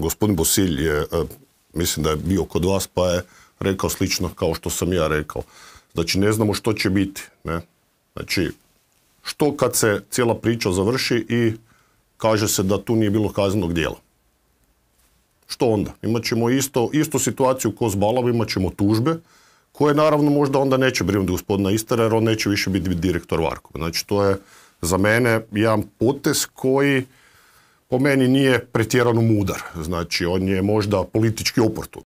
gospodin Bosilj je, e, mislim da je bio kod vas, pa je rekao slično kao što sam ja rekao. Znači, ne znamo što će biti. Ne? Znači, što kad se cijela priča završi i kaže se da tu nije bilo kaznenog djela? Što onda? Imaćemo isto, istu situaciju ko s imaćemo imat ćemo tužbe, koje naravno možda onda neće brinuti gospodina Istara, jer on neće više biti direktor Varkova. Znači, to je za mene jedan potez koji po meni nije pretjerano mudar. Znači, on je možda politički oportun.